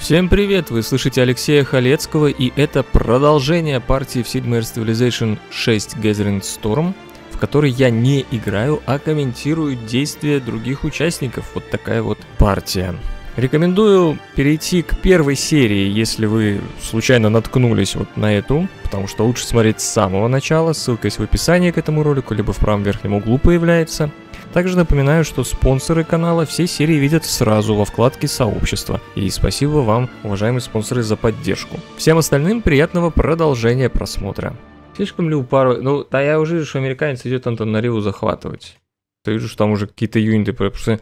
Всем привет! Вы слышите Алексея Халецкого, и это продолжение партии в Sid Civilization 6 Gathering Storm, в которой я не играю, а комментирую действия других участников. Вот такая вот партия. Рекомендую перейти к первой серии, если вы случайно наткнулись вот на эту, потому что лучше смотреть с самого начала, ссылка есть в описании к этому ролику, либо в правом верхнем углу появляется также напоминаю, что спонсоры канала все серии видят сразу во вкладке «Сообщество». И спасибо вам, уважаемые спонсоры, за поддержку. Всем остальным приятного продолжения просмотра. Слишком ли упару... Ну, да я уже вижу, что американец идет Антонариву захватывать. Я вижу, что там уже какие-то юниты, потому что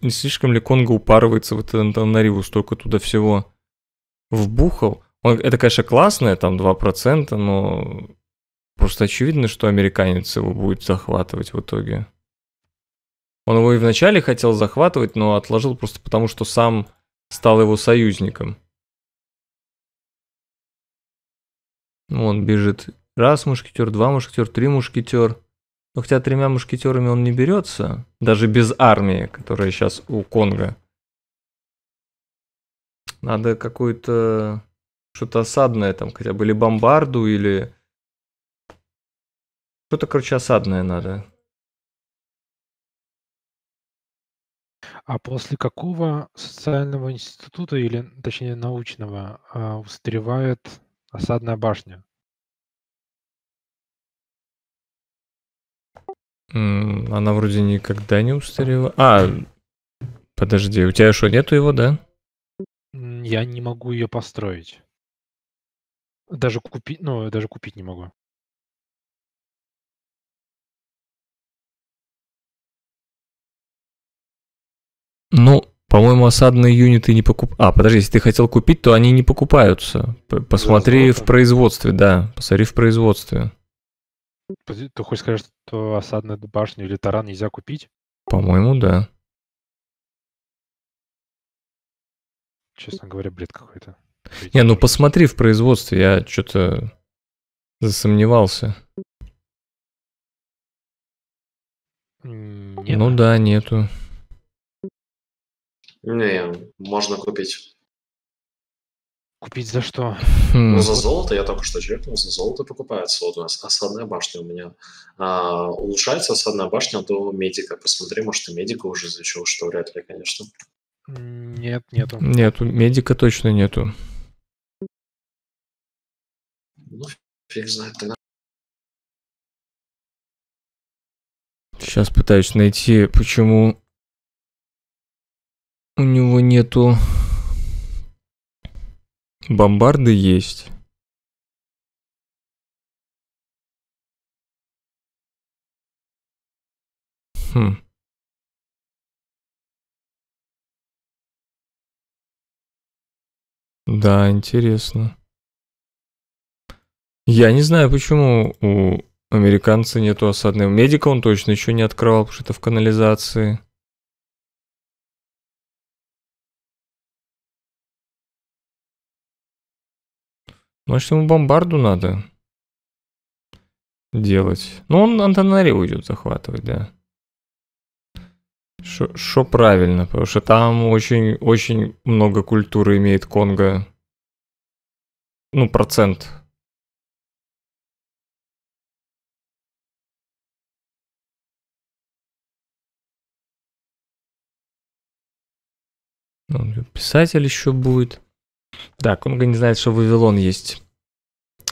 не слишком ли Конго упарывается в этот Антонариву, столько туда всего вбухал. Он, это, конечно, классное, там 2%, но просто очевидно, что американец его будет захватывать в итоге. Он его и вначале хотел захватывать, но отложил просто потому, что сам стал его союзником. Ну, он бежит раз мушкетер, два мушкетер, три мушкетер. Но хотя тремя мушкетерами он не берется, даже без армии, которая сейчас у Конга. Надо какое то что-то осадное там, хотя бы или бомбарду, или что-то, короче, осадное надо. А после какого социального института или, точнее, научного а, устаревает осадная башня? Она вроде никогда не устарела. А, подожди, у тебя что, нету его, да? Я не могу ее построить. Даже купить, ну, даже купить не могу. Ну, по-моему, осадные юниты не покупают. А, подожди, если ты хотел купить, то они не покупаются. Посмотри в производстве, да. Посмотри в производстве. Ты хочешь сказать, что осадную башню или таран нельзя купить? По-моему, да. Честно говоря, бред какой-то. Не, ну посмотри в производстве, я что-то засомневался. Ну нет. Ну да, нету. Не, можно купить. Купить за что? Хм. Ну, за золото, я только что чекнул, за золото покупается вот у нас осадная башня у меня. А, улучшается осадная башня до медика. Посмотри, может, и медика уже изучил, что вряд ли, конечно. Нет, нету. Нету, медика точно нету. Ну, фиг знает тогда. Сейчас пытаюсь найти, почему у него нету... Бомбарды есть. Хм. Да, интересно. Я не знаю, почему у американца нету осадной. Медика он точно еще не открывал, потому что это в канализации. Значит, ну, ему бомбарду надо делать. Ну, он Антонари уйдет захватывать, да. Что правильно, потому что там очень-очень много культуры имеет Конго. Ну, процент. Ну, писатель еще будет. Да, Конго не знает, что Вавилон есть.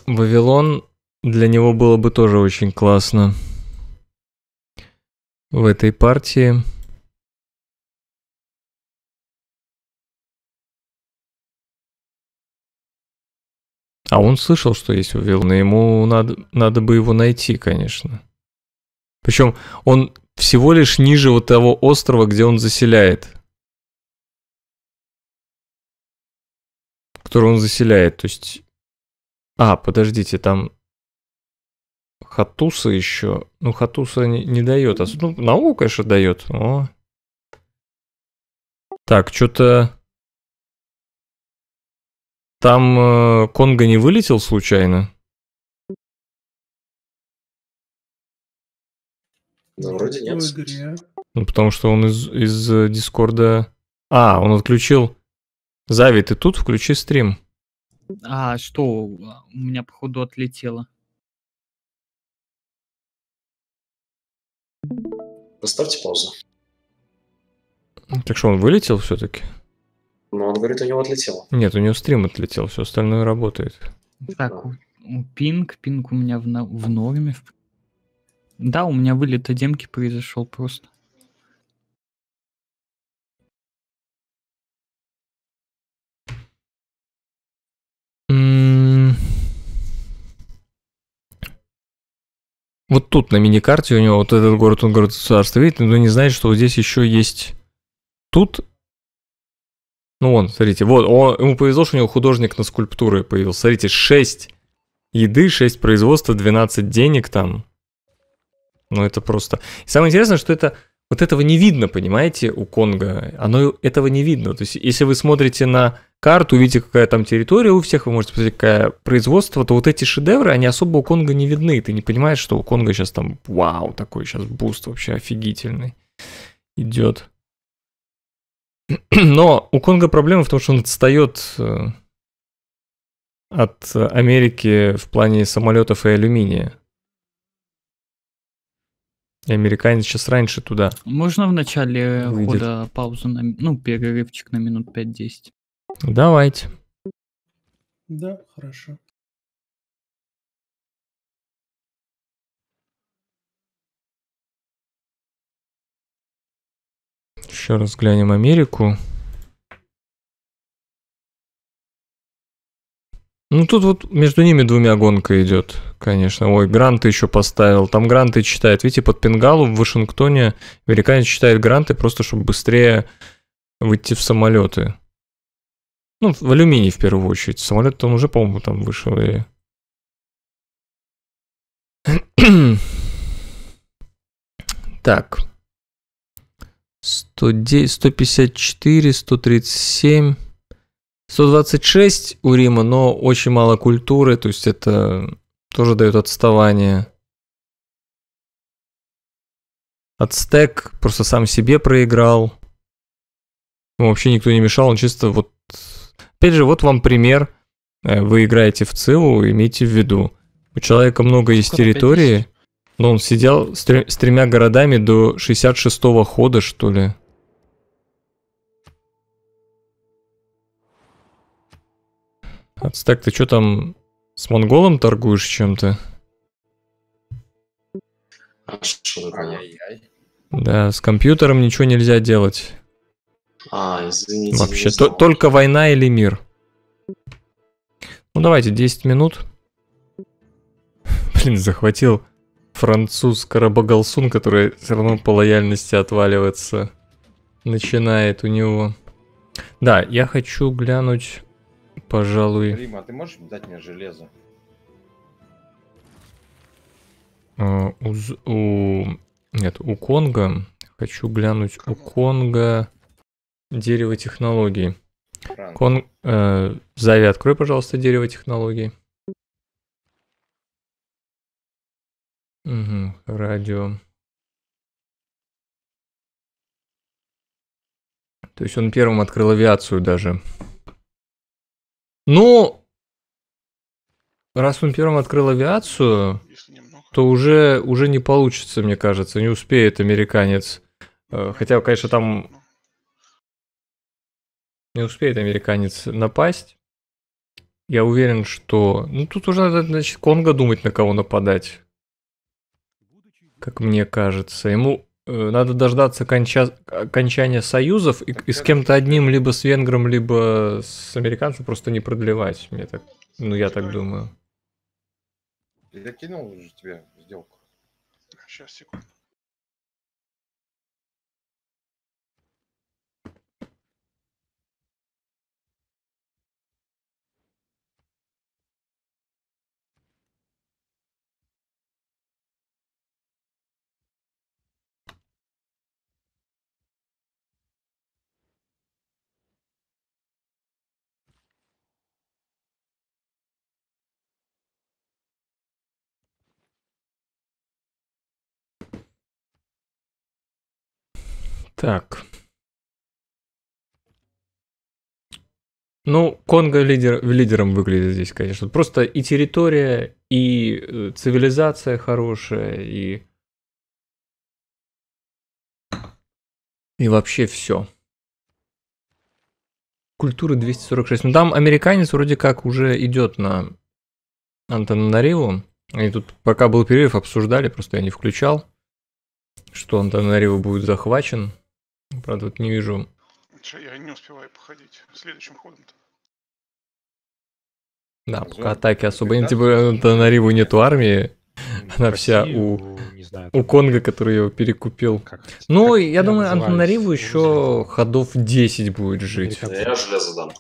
Вавилон для него было бы тоже очень классно. В этой партии. А он слышал, что есть Вавилон, и ему надо, надо бы его найти, конечно. Причем он всего лишь ниже вот того острова, где он заселяет. которую он заселяет. То есть... А, подождите, там Хатуса еще. Ну, Хатуса не, не дает. А, ну, наука, конечно, дает. О. Так, что-то... Там э, Конго не вылетел случайно? Ну, вроде нет. Ну, потому что он из, из э, Дискорда... А, он отключил... Зави, ты тут? Включи стрим. А что, у меня походу отлетело. Поставьте паузу. Так что он вылетел все-таки? Ну, он говорит, у него отлетело. Нет, у него стрим отлетел, все остальное работает. Так, пинг, пинг у меня в, в норме. Да, у меня вылет а демки произошел просто. вот тут на мини-карте у него вот этот город, он город государство видит, но не знает, что вот здесь еще есть тут. Ну вон, смотрите, вот, он, ему повезло, что у него художник на скульптуры появился. Смотрите, 6 еды, 6 производства, 12 денег там. Ну это просто... И самое интересное, что это вот этого не видно, понимаете, у Конго. Оно этого не видно. То есть, если вы смотрите на карту, видите, какая там территория у всех, вы можете посмотреть, какое производство, то вот эти шедевры, они особо у Конго не видны. Ты не понимаешь, что у Конго сейчас там, вау, такой сейчас буст вообще офигительный идет. Но у Конго проблема в том, что он отстает э, от Америки в плане самолетов и алюминия. И американец сейчас раньше туда. Можно в начале года паузу, на, ну, перерывчик на минут 5-10? Давайте. Да, хорошо. Еще раз глянем Америку. Ну тут вот между ними двумя гонка идет, конечно. Ой, гранты еще поставил. Там гранты читает. Видите, под Пенгалу в Вашингтоне американец читает гранты просто, чтобы быстрее выйти в самолеты. Ну, в алюминий в первую очередь. Самолет он уже, по-моему, там вышел. И... так. 110, 154, 137. 126 у Рима, но очень мало культуры, то есть это тоже дает отставание. Ацтек просто сам себе проиграл. Ему вообще никто не мешал, он чисто вот... Опять же, вот вам пример. Э, вы играете в ЦИЛу, имейте в виду. У человека много есть территории, но он сидел с, тремя городами до 66-го хода, что ли. Так ты что там с монголом торгуешь чем-то? А да, с компьютером ничего нельзя делать. А, извините. Вообще, то, только война или мир. Ну давайте, 10 минут. Блин, захватил француз Карабагалсун, который все равно по лояльности отваливается. Начинает у него. Да, я хочу глянуть Пожалуй. Рима, а ты можешь дать мне железо? А, у, у... Нет, у Конга. Хочу глянуть у Конга дерево технологий. Кон... Э, Зави, открой, пожалуйста, дерево технологий. Угу, радио. То есть он первым открыл авиацию даже. Ну, раз он первым открыл авиацию, то уже, уже не получится, мне кажется, не успеет американец. Э, ну, хотя, конечно, там не успеет американец напасть. Я уверен, что... Ну, тут уже надо, значит, Конго думать, на кого нападать. Как мне кажется. Ему Э, надо дождаться конча... окончания союзов и, и с кем-то одним, либо с венгром, либо с американцем просто не продлевать. Мне так... Ну, я так типа, думаю. Я кинул уже тебе сделку. Сейчас, секунду. Так. Ну, Конго лидер, лидером выглядит здесь, конечно. Просто и территория, и э, цивилизация хорошая, и... И вообще все. Культуры 246. Ну, там американец вроде как уже идет на Антонариву. Они тут, пока был перерыв, обсуждали, просто я не включал, что Антонариву будет захвачен. Правда, вот не вижу. Я не успеваю походить. Следующим ходом-то. Да, Зон. Ну, пока ну, атаки особо. Нет, типа, ну, на Риву нету армии. Она вся у, знаю, у Конга, который его перекупил. Как, ну, как я думаю, Антонариву еще ходов 10 будет жить. Я железо дам.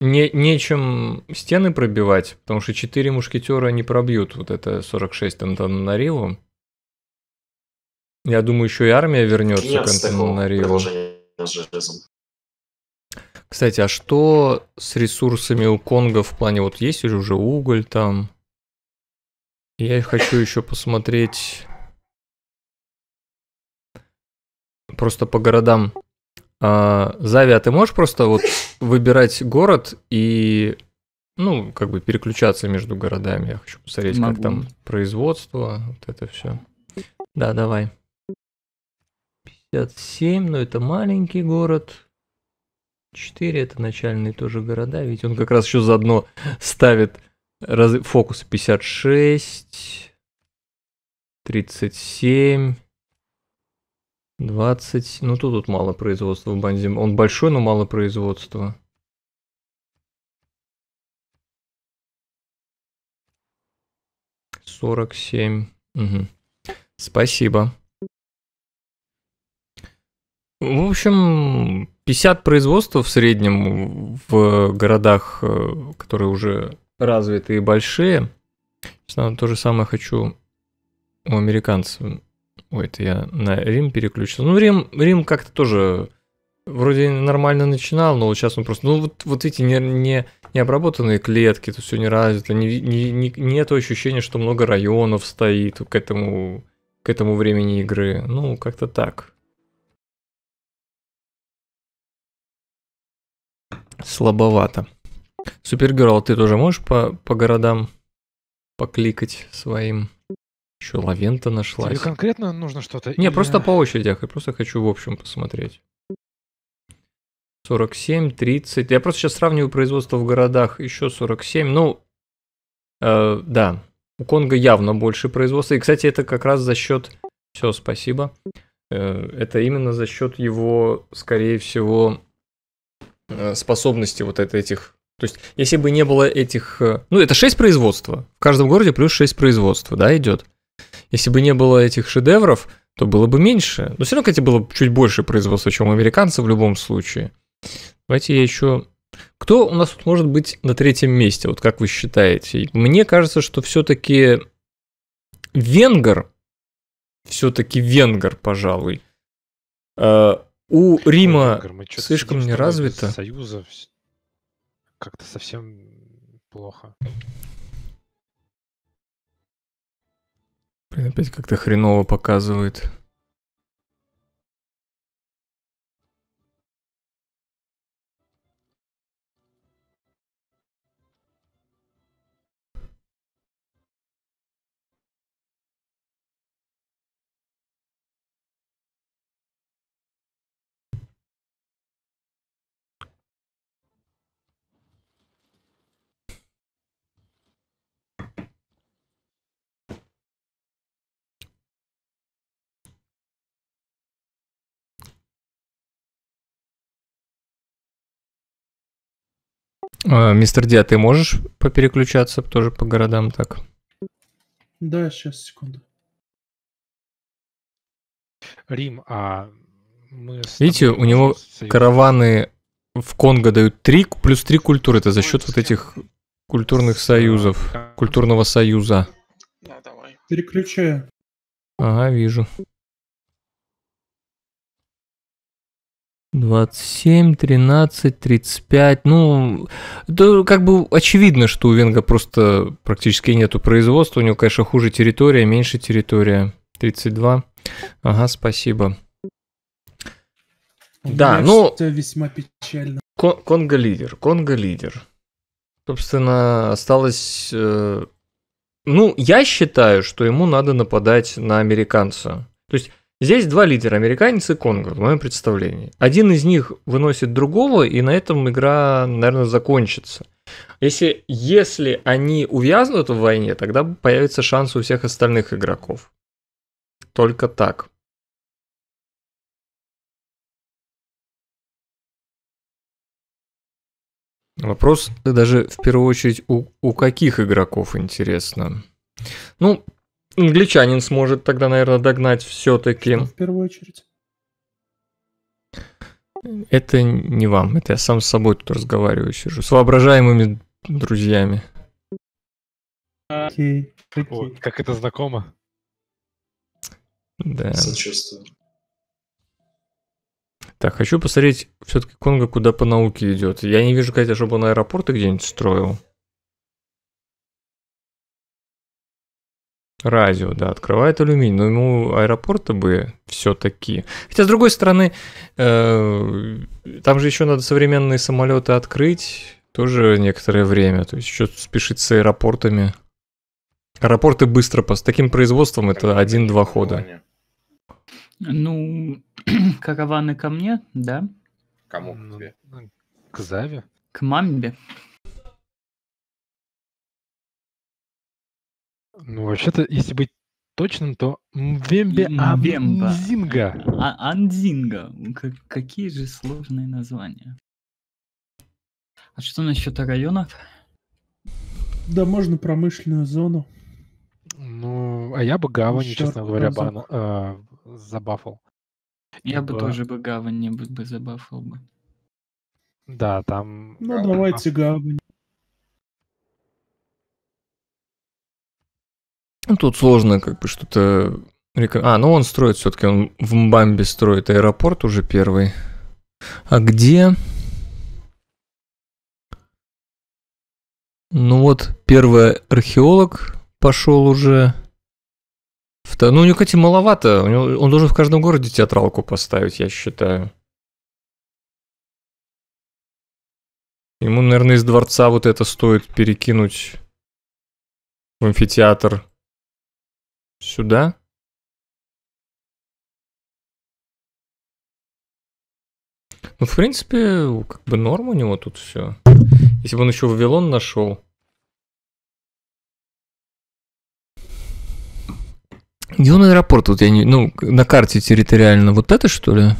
Не, нечем стены пробивать, потому что 4 мушкетера не пробьют вот это 46 Антонариву. Я думаю, еще и армия вернется Нет, к Антонарио. с Кстати, а что с ресурсами у Конга в плане, вот есть уже уголь там? Я хочу еще посмотреть просто по городам. А, Зави, а ты можешь просто вот выбирать город и, ну, как бы переключаться между городами? Я хочу посмотреть, Могу. как там производство, вот это все. Да, давай. 57, но это маленький город. 4 это начальные тоже города, ведь он как раз еще заодно ставит раз... фокус 56, 37, 20. Ну тут, тут мало производства в Банзим. Он большой, но мало производства. Сорок семь. Угу. Спасибо. В общем, 50 производств в среднем в городах, э, которые уже развитые и большие. Сейчас то же самое хочу у американцев. Ой, это я на Рим переключился. Ну, Рим, Рим как-то тоже вроде нормально начинал, но вот сейчас он просто... Ну, вот, вот эти не, не, не обработанные клетки, тут все не развито, не, не, не, нет ощущения, что много районов стоит к этому, к этому времени игры. Ну, как-то так. слабовато. Супергерл, ты тоже можешь по, по городам покликать своим? Еще Лавента нашлась. Тебе конкретно нужно что-то? Не, или... просто по очередях. Я просто хочу в общем посмотреть. 47, 30. Я просто сейчас сравниваю производство в городах. Еще 47. Ну, э, да. У Конга явно больше производства. И, кстати, это как раз за счет... Все, спасибо. Э, это именно за счет его, скорее всего, Э, способности вот это, этих то есть, если бы не было этих... Э, ну, это 6 производства. В каждом городе плюс 6 производства, да, идет. Если бы не было этих шедевров, то было бы меньше. Но все равно, кстати, было чуть больше производства, чем у американцев в любом случае. Давайте я еще... Кто у нас тут может быть на третьем месте, вот как вы считаете? Мне кажется, что все-таки Венгер, все-таки Венгер, пожалуй. Э, у Рима Ой, слишком не развито. Союза как-то совсем плохо. Блин, опять как-то хреново показывает. А, мистер Ди, а ты можешь попереключаться тоже по городам так? Да, сейчас, секунду. Рим, а мы... Видите, у него с... караваны в Конго дают 3, плюс 3 культуры. Это за счет вот этих культурных союзов, культурного союза. Да, ну, давай. Переключаю. Ага, вижу. 27, 13, 35. Ну, это как бы очевидно, что у Венга просто практически нету производства. У него, конечно, хуже территория, меньше территория. 32. Ага, спасибо. Да, ну... Это весьма печально. Кон- Конго лидер, Конго лидер. Собственно, осталось... Э... Ну, я считаю, что ему надо нападать на американца. То есть Здесь два лидера, американец и Конго, в моем представлении. Один из них выносит другого, и на этом игра, наверное, закончится. Если, если они увязнут в войне, тогда появится шанс у всех остальных игроков. Только так. Вопрос даже в первую очередь у, у каких игроков интересно. Ну, Англичанин сможет тогда, наверное, догнать все-таки. В первую очередь. Это не вам, это я сам с собой тут разговариваю, сижу. С воображаемыми друзьями. Окей. Okay. Okay. как это знакомо. Да. Сочувствую. Так, хочу посмотреть все-таки Конго, куда по науке идет. Я не вижу, Катя, чтобы он аэропорты где-нибудь строил. Радио, да, открывает алюминий, но ему аэропорта бы все-таки. Хотя, с другой стороны, э, там же еще надо современные самолеты открыть, тоже некоторое время. То есть еще спешить с аэропортами. Аэропорты быстро, с таким производством это один-два хода. Ну, караваны ко мне, да. Кому? Ну, ну, к Заве? К мамбе. Ну, вообще-то, если быть точным, то Мвембе Андзинга. А, Андзинга. какие же сложные названия. А что насчет районов? Да, можно промышленную зону. Ну, а я бы гавань, Черт, честно говоря, бан, э, а, забафал. Я Ибо... бы тоже бы гавань не бы, бы забафал бы. Да, там... Ну, а, давайте гавань. Ну, тут сложно как бы что-то... А, ну он строит все-таки, он в Мбамбе строит аэропорт уже первый. А где? Ну вот, первый археолог пошел уже. Ну, у него, кстати, маловато. он должен в каждом городе театралку поставить, я считаю. Ему, наверное, из дворца вот это стоит перекинуть в амфитеатр сюда Ну, в принципе, как бы норм у него тут все. Если бы он еще Вавилон нашел. Где он аэропорт? Вот я не. Ну, на карте территориально вот это что ли?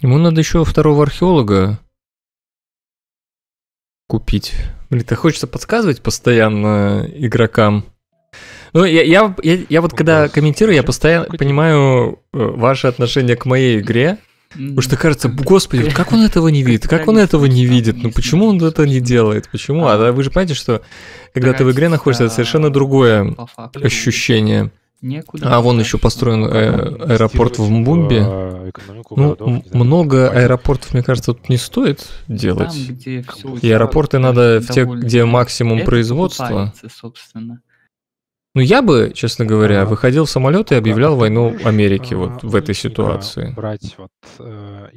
Ему надо еще второго археолога купить. Блин, так хочется подсказывать постоянно игрокам. Ну, я, я, я, я вот когда комментирую, я постоянно понимаю э, ваше отношение к моей игре. Потому что кажется, господи, как он этого не видит? Как он этого не видит? Ну почему он это не делает? Почему? А вы же понимаете, что когда ты в игре находишься, это совершенно другое ощущение некуда. А вон еще построен э, аэропорт в Мбумбе. Э, ну, много аэропортов, мне кажется, тут не стоит делать. и аэропорты надо в те, где максимум производства. Ну, я бы, честно говоря, а, выходил в самолет и а объявлял войну Америке а, вот в этой ситуации. Э,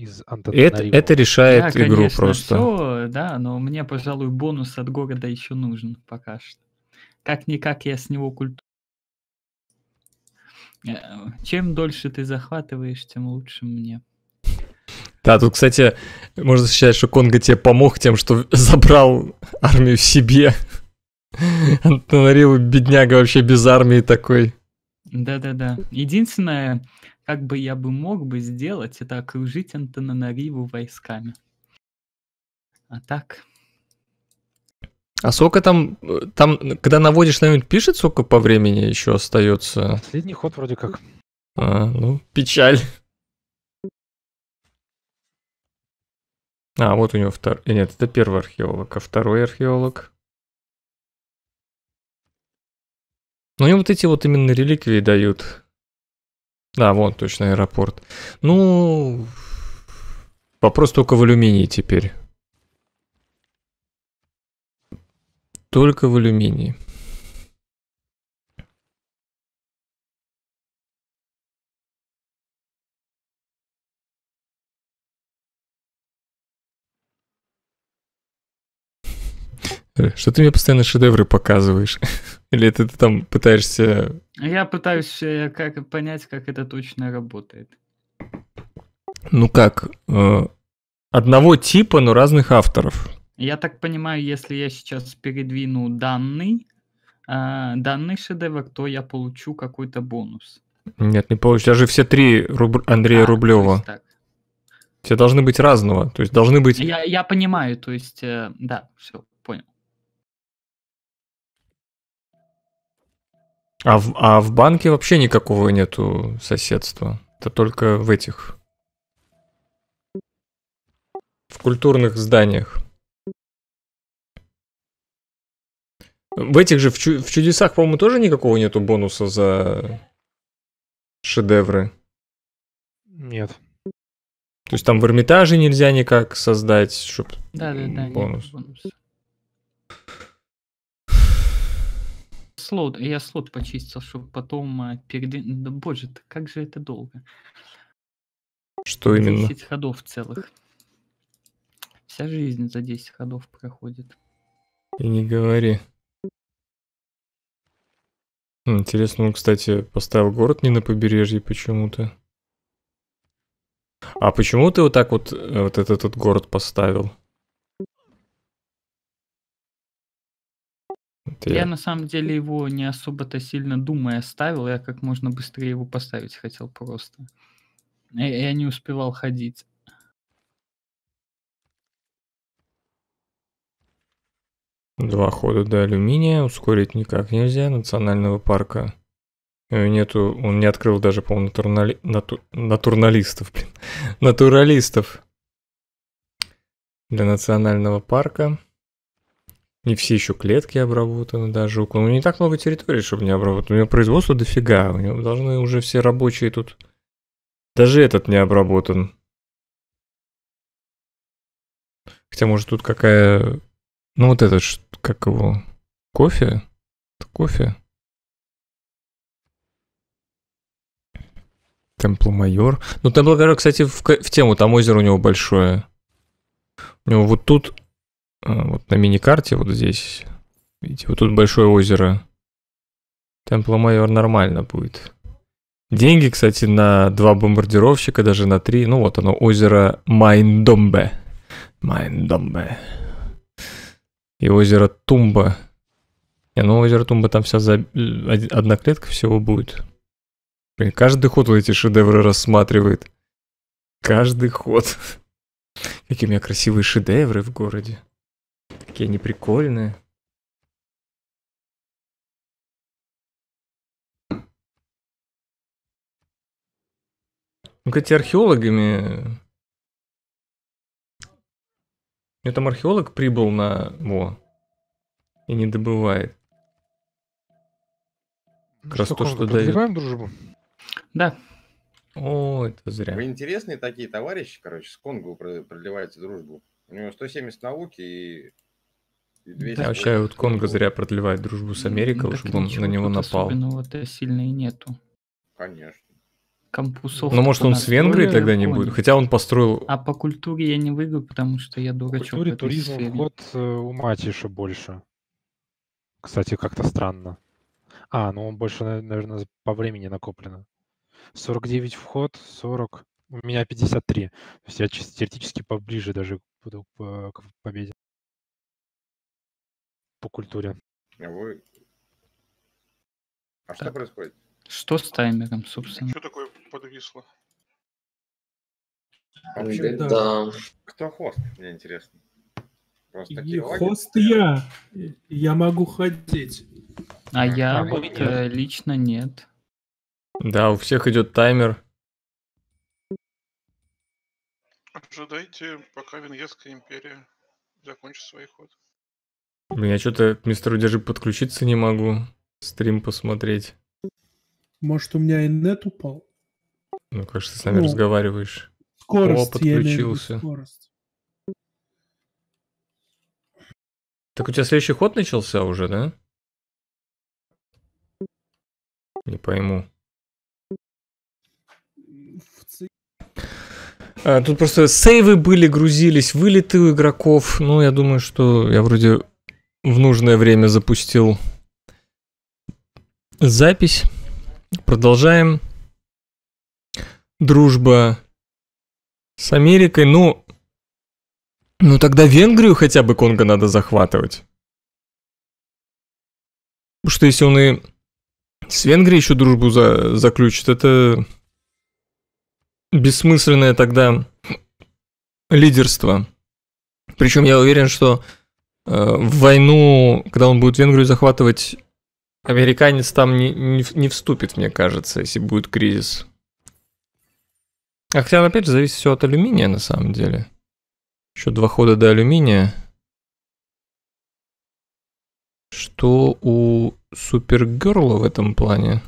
это, это решает да, игру конечно, просто. Все, да, но мне, пожалуй, бонус от города еще нужен пока что. Как-никак я с него культуру Э, чем дольше ты захватываешь, тем лучше мне. Да, тут, кстати, можно считать, что Конго тебе помог тем, что забрал армию себе. Антонарил бедняга вообще без армии такой. Да-да-да. Единственное, как бы я бы мог бы сделать, это окружить Антонариву войсками. А так... А сколько там, э, там, когда наводишь на нибудь пишет, сколько по времени еще остается? Последний ход вроде как. А, ну, печаль. А, вот у него второй... Э, нет, это первый археолог, а второй археолог... Ну, им вот эти вот именно реликвии дают. Да, вон, точно, аэропорт. Ну, вопрос только в алюминии теперь. только в алюминии. Что ты мне постоянно шедевры показываешь? Или это ты там пытаешься... Я пытаюсь э, как, понять, как это точно работает. Ну как? Э, одного типа, но разных авторов. Я так понимаю, если я сейчас передвину данный, э, данный шедевр, то я получу какой-то бонус. Нет, не получишь. Даже все три руб... Андрея а, Рублева. Все должны быть разного. То есть должны быть... Я, я понимаю, то есть, э, да, все, понял. А в, а в банке вообще никакого нету соседства. Это только в этих... В культурных зданиях. В этих же, в, чу- в чудесах, по-моему, тоже никакого нету бонуса за шедевры. Нет. То есть там в Эрмитаже нельзя никак создать, чтобы да, да, да, бонус. бонус. Слот, я слот почистил, чтобы потом а, перед... Да, боже, как же это долго. Что именно? 10 ходов целых. Вся жизнь за 10 ходов проходит. И не говори. Хм, интересно, он, кстати, поставил город не на побережье почему-то. А почему ты вот так вот, э, вот этот, этот город поставил? Это я... я на самом деле его не особо-то сильно думая ставил, я как можно быстрее его поставить хотел просто. Я, я не успевал ходить. Два хода до алюминия, ускорить никак нельзя, национального парка э, нету, он не открыл даже, по-моему, натурнали, нату, натурналистов, блин, натуралистов для национального парка. Не все еще клетки обработаны даже. У него не так много территории чтобы не обработать. У него производство дофига. У него должны уже все рабочие тут. Даже этот не обработан. Хотя, может, тут какая ну вот этот, как его, кофе? Это кофе? Темпломайор. Ну, Темпломайор, кстати, в, в тему, там озеро у него большое. У него вот тут, э, вот на мини-карте, вот здесь, видите, вот тут большое озеро. Темпломайор нормально будет. Деньги, кстати, на два бомбардировщика, даже на три. Ну вот оно, озеро Майндомбе. Майндомбе и озеро Тумба. Не, ну озеро Тумба там вся за... одна клетка всего будет. Блин, каждый ход вот эти шедевры рассматривает. Каждый ход. Какие у меня красивые шедевры в городе. Какие они прикольные. Ну, эти археологами я там археолог прибыл на... Во. И не добывает. Ну как ну, раз то, что дает. дружбу? Да. О, это зря. Вы интересные такие товарищи, короче, с Конго продлеваете дружбу. У него 170 науки и... и 200 да, вообще вот Конго зря продлевает дружбу с ну, Америкой, ну, чтобы он на него напал. Особенного-то сильно и нету. Конечно компусов. Ну, может, он с Венгрии тогда не будет? Хотя он построил... А по культуре я не выиграю, потому что я дурачок. По культуре туризм вход э, у мать еще больше. Кстати, как-то странно. А, ну он больше, наверное, по времени накоплено. 49 вход, 40... У меня 53. То есть я чисто теоретически поближе даже буду э, к победе. По культуре. А вы... А так. что происходит? Что с таймером, собственно? Что такое подвисло? А вообще, да. да. Кто хост, мне интересно. Просто и хост я. Я могу ходить. А, а я вот э, лично нет. Да, у всех идет таймер. Ожидайте, пока Венгерская империя закончит свой ход. У меня что-то мистер, мистеру подключиться не могу. Стрим посмотреть. Может, у меня и нет упал? Ну, кажется ты с нами ну, разговариваешь? Скорость, О, подключился. скорость. Так у тебя следующий ход начался уже, да? Не пойму. А, тут просто сейвы были, грузились, вылеты у игроков. Ну, я думаю, что я вроде в нужное время запустил запись. Продолжаем. Дружба с Америкой. Ну, ну тогда Венгрию хотя бы Конго надо захватывать. Потому что если он и с Венгрией еще дружбу за, заключит, это бессмысленное тогда лидерство. Причем я уверен, что э, в войну, когда он будет Венгрию захватывать, Американец там не, не, не вступит, мне кажется, если будет кризис. А хотя, опять же, зависит все от алюминия, на самом деле. Еще два хода до алюминия. Что у Супергерла в этом плане?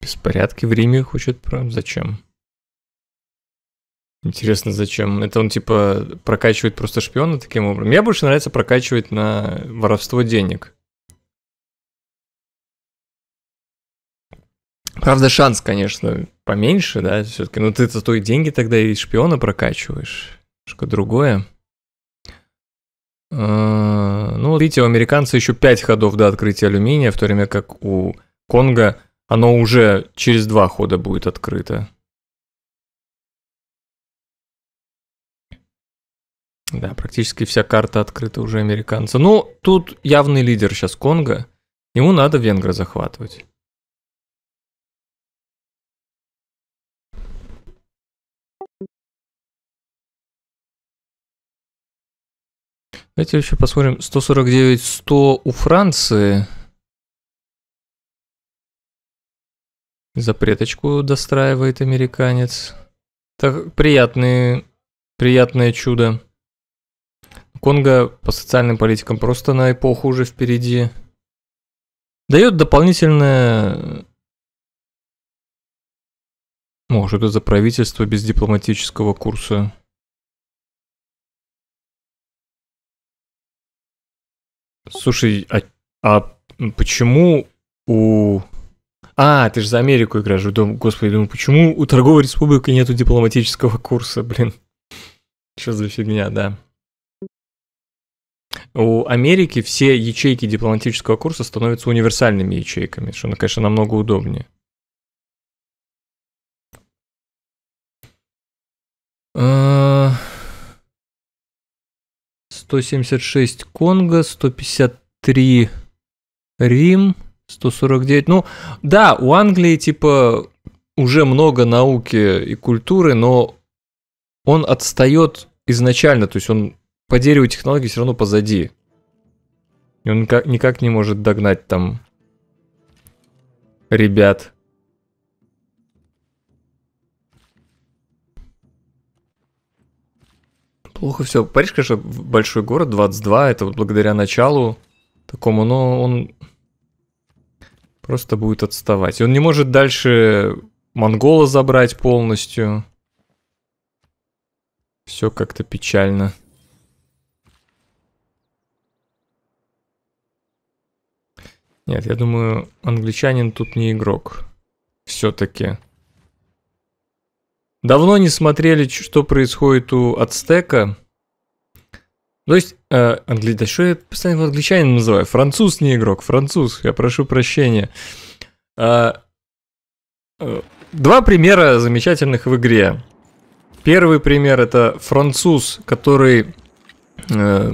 Беспорядки в Риме хочет прям зачем? Интересно, зачем? Это он типа прокачивает просто шпиона таким образом. Мне больше нравится прокачивать на воровство денег. Правда, шанс, конечно, поменьше, да, все-таки. Но ты зато и деньги тогда и шпиона прокачиваешь. Что другое. А, ну, видите, у американца еще 5 ходов до открытия алюминия, в то время как у Конга оно уже через 2 хода будет открыто. Да, практически вся карта открыта уже американца. Ну, тут явный лидер сейчас Конго. Ему надо венгра захватывать. Давайте еще посмотрим. 149-100 у Франции. Запреточку достраивает американец. Так, приятные, приятное чудо. Конго по социальным политикам просто на эпоху уже впереди. Дает дополнительное... может это за правительство без дипломатического курса? Слушай, а, а почему у... А, ты же за Америку играешь. Дом, господи, думаю, почему у торговой республики нету дипломатического курса, блин? Что за фигня, да у Америки все ячейки дипломатического курса становятся универсальными ячейками, что, ну, конечно, намного удобнее. Uh, а, 176 Конго, 153 Рим, 149. Ну, да, у Англии, типа, уже много науки и культуры, но он отстает изначально, то есть он по дереву технологии все равно позади. И он никак, никак не может догнать там ребят. Плохо все. Париж, конечно, большой город, 22. Это вот благодаря началу такому, но он просто будет отставать. он не может дальше монгола забрать полностью. Все как-то печально. Нет, я думаю, англичанин тут не игрок. Все-таки. Давно не смотрели, что происходит у Ацтека. То есть, э, англи... да что я постоянно англичанин называю? Француз не игрок, француз, я прошу прощения. Э, э, два примера замечательных в игре. Первый пример это француз, который э,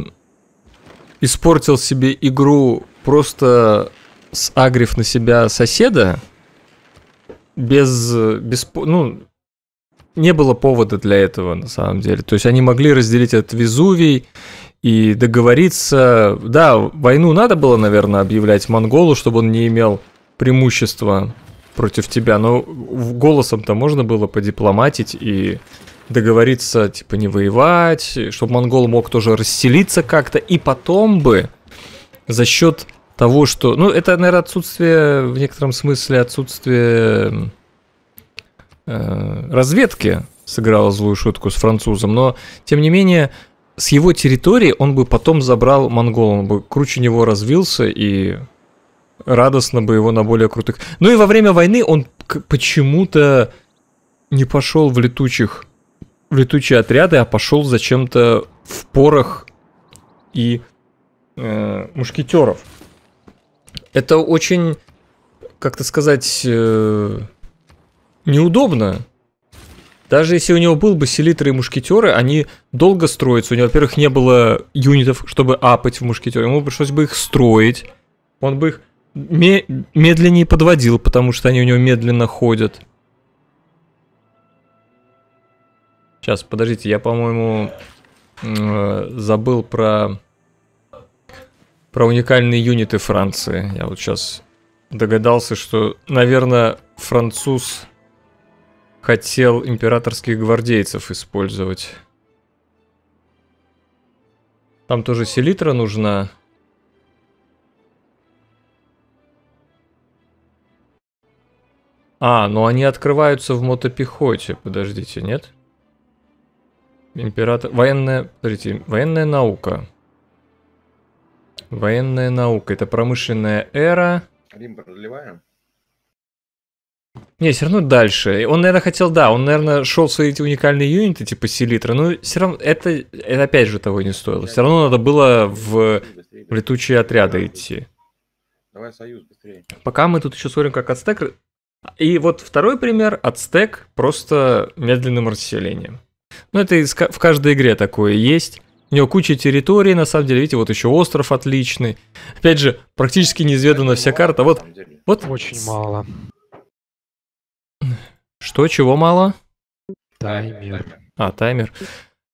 испортил себе игру просто с агрив на себя соседа, без, без, ну, не было повода для этого, на самом деле. То есть они могли разделить этот Везувий и договориться. Да, войну надо было, наверное, объявлять монголу, чтобы он не имел преимущества против тебя, но голосом-то можно было подипломатить и договориться, типа, не воевать, чтобы монгол мог тоже расселиться как-то, и потом бы за счет того, что... Ну, это, наверное, отсутствие, в некотором смысле, отсутствие э, разведки сыграло злую шутку с французом, но, тем не менее, с его территории он бы потом забрал монгол, он бы круче него развился и радостно бы его на более крутых... Ну и во время войны он почему-то не пошел в летучих в летучие отряды, а пошел зачем-то в порох и э, мушкетеров. Это очень, как-то сказать, э, неудобно. Даже если у него был бы селитры и мушкетеры, они долго строятся. У него, во-первых, не было юнитов, чтобы апать в мушкетеры. Ему пришлось бы их строить. Он бы их медленнее подводил, потому что они у него медленно ходят. Сейчас, подождите, я, по-моему, э, забыл про про уникальные юниты Франции. Я вот сейчас догадался, что, наверное, француз хотел императорских гвардейцев использовать. Там тоже селитра нужна. А, ну они открываются в мотопехоте. Подождите, нет? Император... Военная... Подождите, военная наука. Военная наука. Это промышленная эра. Рим продлеваем? Не, все равно дальше. Он, наверное, хотел, да, он, наверное, шел свои эти уникальные юниты, типа селитра, но все равно это, это опять же того не стоило. Все равно надо было в, в летучие отряды идти. Давай союз быстрее. Пока мы тут еще смотрим, как ацтек... И вот второй пример, ацтек просто медленным расселением. Ну, это в каждой игре такое есть. У него куча территорий, на самом деле, видите, вот еще остров отличный. Опять же, практически неизведана вся карта. Вот, вот. Очень мало. Что, чего мало? Таймер. А, таймер.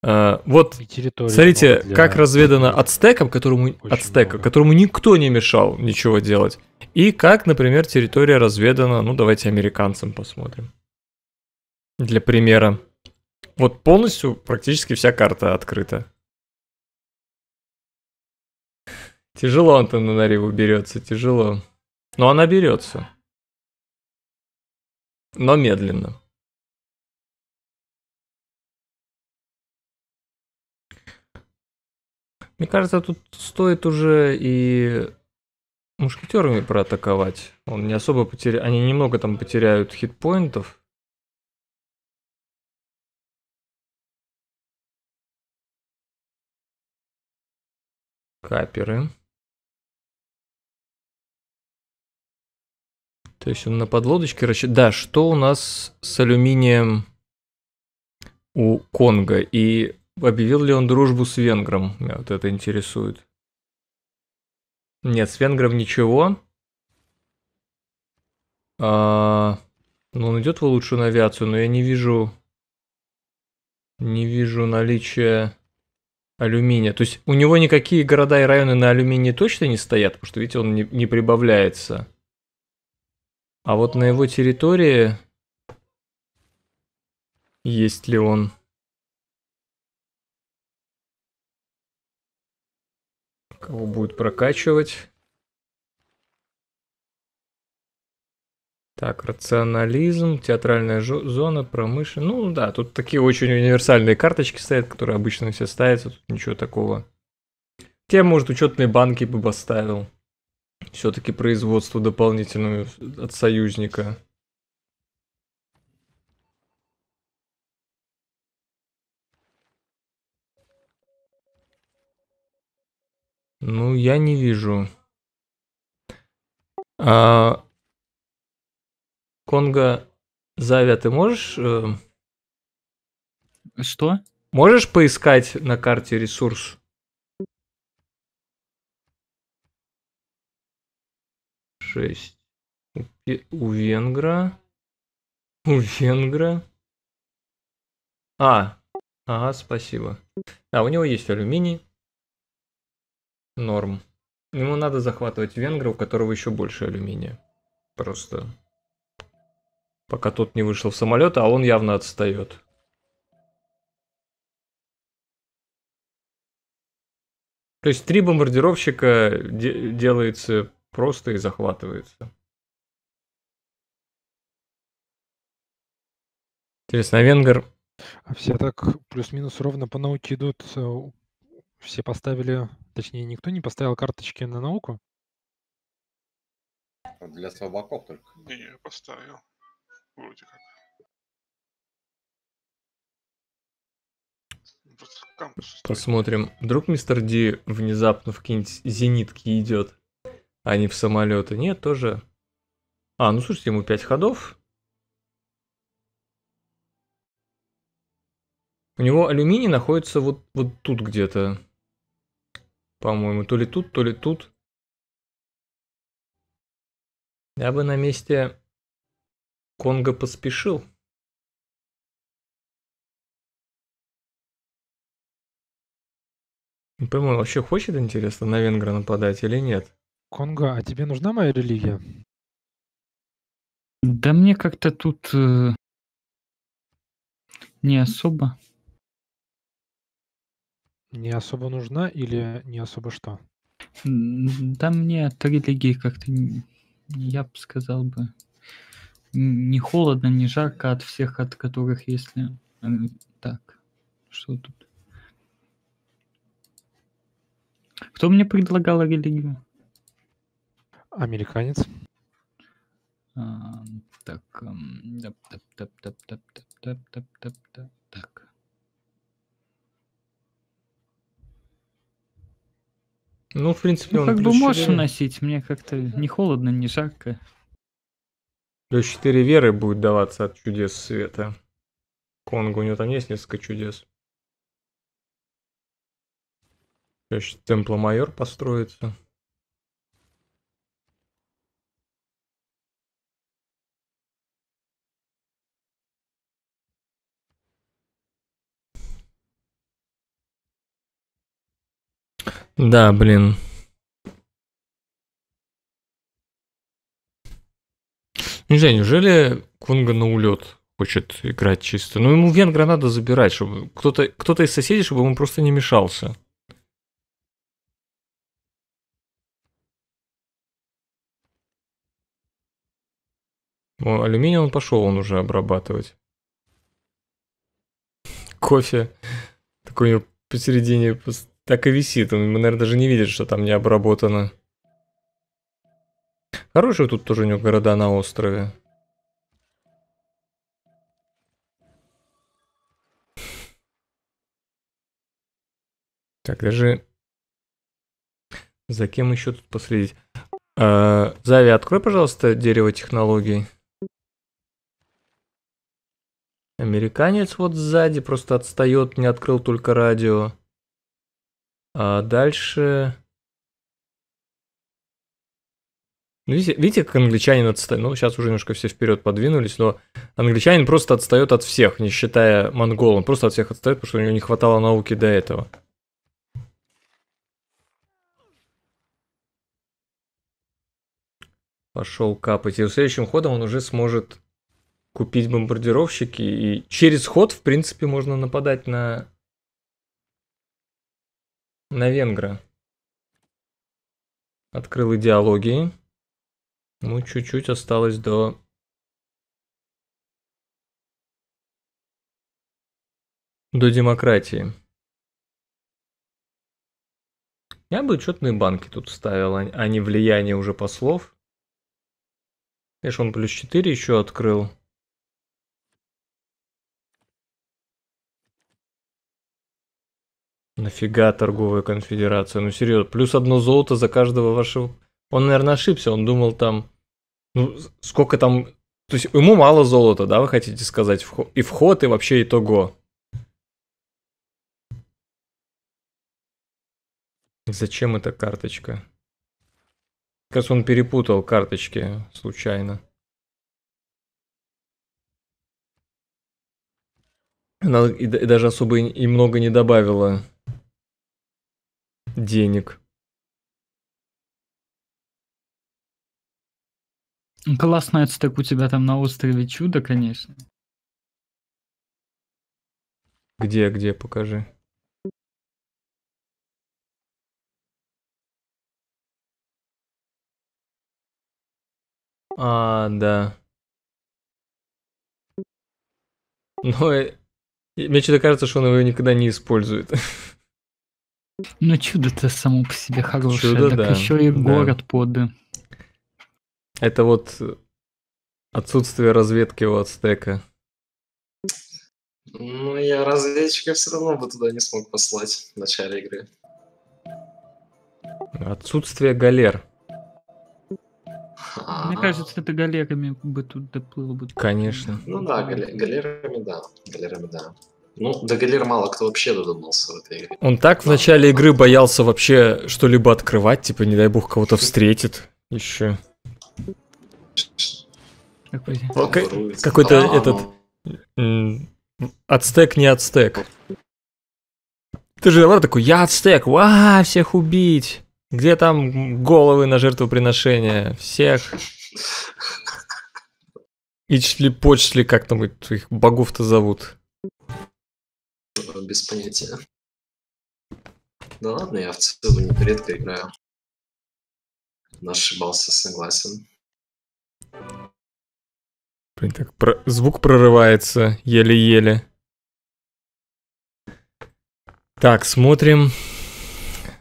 А, вот, смотрите, для... как разведано ацтеком, которому, Очень ацтека, которому никто не мешал ничего делать. И как, например, территория разведана, ну, давайте американцам посмотрим. Для примера. Вот полностью практически вся карта открыта. Тяжело он там на Нариву берется, тяжело. Но она берется. Но медленно. Мне кажется, тут стоит уже и мушкетерами проатаковать. Он не особо потеря... Они немного там потеряют хитпоинтов. Каперы. То есть он на подлодочке расчет... Да, что у нас с алюминием у Конго? И объявил ли он дружбу с венгром? Меня вот это интересует. Нет, с венгром ничего. А... Ну, он идет в лучшую авиацию, но я не вижу... Не вижу наличия алюминия. То есть у него никакие города и районы на алюминии точно не стоят, потому что, видите, он не, не прибавляется. А вот на его территории... Есть ли он? Кого будет прокачивать? Так, рационализм, театральная зона, промышленность. Ну да, тут такие очень универсальные карточки стоят, которые обычно все ставятся, тут ничего такого. Те, может, учетные банки бы поставил. Все-таки производство дополнительную от союзника. Ну, я не вижу. А... Конго, Завя, ты можешь... Э, Что? Можешь поискать на карте ресурс? 6. У венгра. У венгра. А, ага, спасибо. А, у него есть алюминий. Норм. Ему надо захватывать венгра, у которого еще больше алюминия. Просто. Пока тот не вышел в самолет, а он явно отстает. То есть три бомбардировщика де делается просто и захватывается. Интересно, а Венгер... А все так плюс-минус ровно по науке идут. Э, все поставили, точнее, никто не поставил карточки на науку? Для слабаков только. Не, я поставил. Вроде как. Посмотрим. Вдруг мистер Ди внезапно в какие-нибудь зенитки идет а не в самолеты. Нет, тоже... А, ну слушайте, ему 5 ходов. У него алюминий находится вот, вот тут где-то. По-моему, то ли тут, то ли тут. Я бы на месте Конго поспешил. Не пойму, вообще хочет, интересно, на венгра нападать или нет? Конго, а тебе нужна моя религия? Да мне как-то тут э, не особо. Не особо нужна или не особо что? Да мне от религии как-то, я бы сказал бы, не холодно, не жарко от всех, от которых если... Э, так, что тут? Кто мне предлагал религию? Американец. А, так. так. Ну, в принципе, ну, он как бы можешь веры. носить, мне как-то не холодно, не жарко. Плюс 4 веры будет даваться от чудес света. Конго, у него там есть несколько чудес. Сейчас майор построится. Да, блин. Ну, не знаю, неужели Кунга на улет хочет играть чисто? Ну, ему венгра надо забирать, чтобы кто-то кто из соседей, чтобы ему просто не мешался. О, алюминий он пошел, он уже обрабатывать. Кофе. Такой у него посередине так и висит. Он, наверное, даже не видит, что там не обработано. Хорошие тут тоже у него города на острове. Так, даже... За кем еще тут последить? А, Зави, открой, пожалуйста, дерево технологий. Американец вот сзади просто отстает, не открыл только радио. А дальше... Ну, видите, видите, как англичанин отстает? Ну, сейчас уже немножко все вперед подвинулись, но англичанин просто отстает от всех, не считая монгол. Он просто от всех отстает, потому что у него не хватало науки до этого. Пошел капать. И следующим ходом он уже сможет купить бомбардировщики. И через ход, в принципе, можно нападать на на венгра. Открыл идеологии. Ну, чуть-чуть осталось до... До демократии. Я бы учетные банки тут ставил, а не влияние уже послов. Конечно, он плюс 4 еще открыл. Нафига торговая конфедерация? Ну серьезно, плюс одно золото за каждого вашего... Он, наверное, ошибся, он думал там... Ну, сколько там... То есть ему мало золота, да, вы хотите сказать? И вход, и вообще итого. Зачем эта карточка? Кажется, он перепутал карточки случайно. Она и, даже особо и много не добавила денег. Классный отстык у тебя там на острове чудо, конечно. Где, где, покажи. А, да. Но ну, э, мне что-то кажется, что он его никогда не использует. Ну, чудо-то само по себе хорошее. Чудо, так да. еще и да. город под. Это вот отсутствие разведки у ацтека. Ну, я разведчика все равно бы туда не смог послать в начале игры. Отсутствие галер. А. Мне кажется, это галерами бы тут доплыло бы. Конечно. Ну да, галерами да. Галерами да. Ну, до Галер мало кто вообще додумался в этой игре. Он так в начале игры боялся вообще что-либо открывать, типа, не дай бог, кого-то встретит еще. Какой-то этот... Ну. Ацтек не ацтек. Ты же говорил такой, я ацтек, ва, всех убить. Где там головы на жертвоприношение? Всех. Ичли-почли, как там их богов-то зовут? Э, без понятия. Да ладно, я в целом не редко играю. Нашибался, согласен. Блин, так про... звук прорывается еле-еле. Так, смотрим.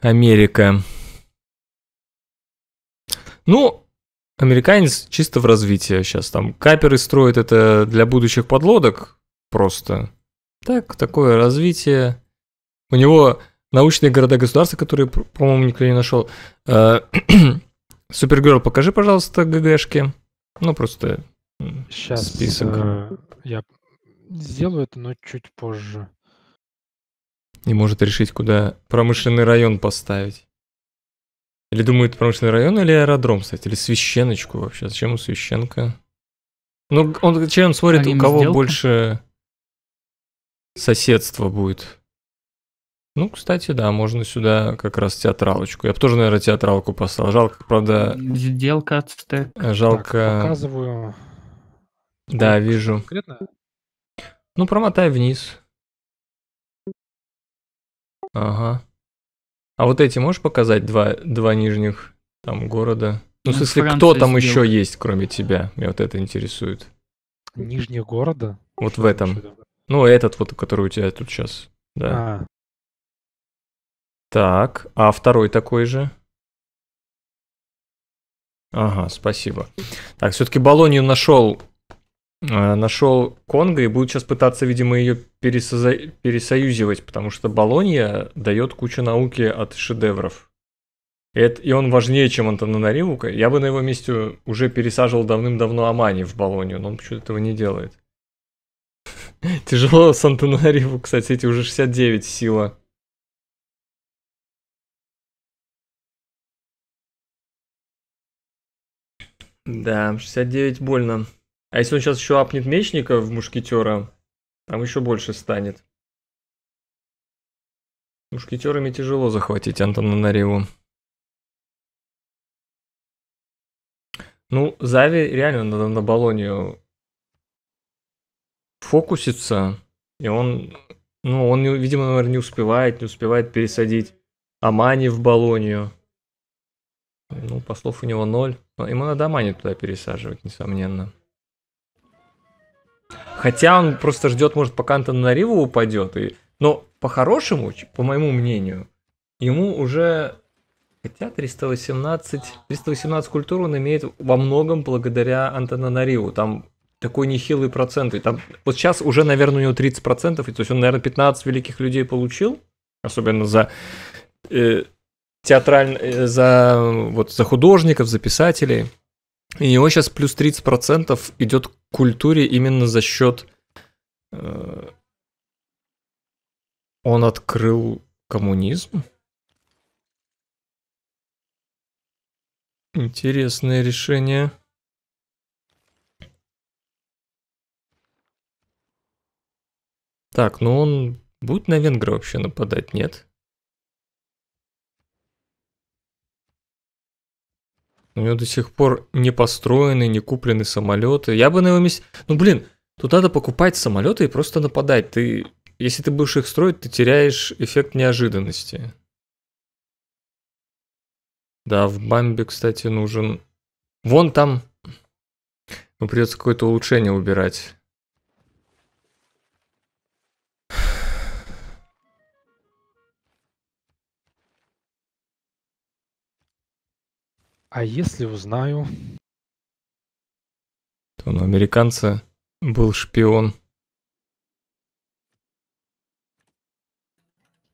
Америка. Ну, американец чисто в развитии сейчас. Там каперы строят это для будущих подлодок просто. Так, такое развитие. У него научные города государства, которые, по-моему, никто не нашел. Э, Супергерл, покажи, пожалуйста, ГГшки. Ну, просто Сейчас список. Э, я сделаю это, но чуть позже. Не может решить, куда промышленный район поставить. Или думает промышленный район, или аэродром, кстати, или священочку вообще. Зачем у священка? Ну, он, чем он смотрит, а у кого сделка? больше соседство будет. Ну, кстати, да, можно сюда как раз театралочку. Я бы тоже, наверное, театралку поставил. Жалко, правда... Сделка ацтек. Э, жалко... Так, показываю. Да, вижу. Конкретно? Ну, промотай вниз. Ага. А вот эти можешь показать два, два нижних там города? Ну, ну в смысле, кто там сделка. еще есть, кроме тебя? Меня вот это интересует. Нижний города? Вот Что в этом. Вообще, ну, этот вот, который у тебя тут сейчас. Да. А. Так, а второй такой же? Ага, спасибо. Так, все-таки Болонию нашел э, нашел Конго и будет сейчас пытаться, видимо, ее пересоза... пересоюзивать, потому что Болонья дает кучу науки от шедевров. И, это... и он важнее, чем Антононаривука. Я бы на его месте уже пересаживал давным-давно Амани в Болонию, но он почему-то этого не делает. Тяжело Сантенариеву, кстати, эти уже 69 сила. Да, 69 больно. А если он сейчас еще апнет мечника в мушкетера, там еще больше станет. Мушкетерами тяжело захватить Антона Нареву. Ну, Зави реально надо на Болонию фокусится, и он, ну, он, видимо, наверное, не успевает, не успевает пересадить Амани в Болонию. Ну, послов у него ноль. Ему надо Амани туда пересаживать, несомненно. Хотя он просто ждет, может, пока Антон на Риву упадет. И... Но по-хорошему, по моему мнению, ему уже... Хотя 318, 318 культур он имеет во многом благодаря Антонанариву. Там такой нехилый процент. И там, вот сейчас уже, наверное, у него 30%, и, то есть он, наверное, 15 великих людей получил, особенно за э, театрально, э, за, вот, за художников, за писателей. И у него сейчас плюс 30% идет к культуре именно за счет... Э, он открыл коммунизм? Интересное решение. Так, ну он будет на венгра вообще нападать, нет? У него до сих пор не построены, не куплены самолеты. Я бы на его месте... Ну, блин, тут надо покупать самолеты и просто нападать. Ты... Если ты будешь их строить, ты теряешь эффект неожиданности. Да, в Бамбе, кстати, нужен... Вон там... Ну, придется какое-то улучшение убирать. А если узнаю? То на американца был шпион.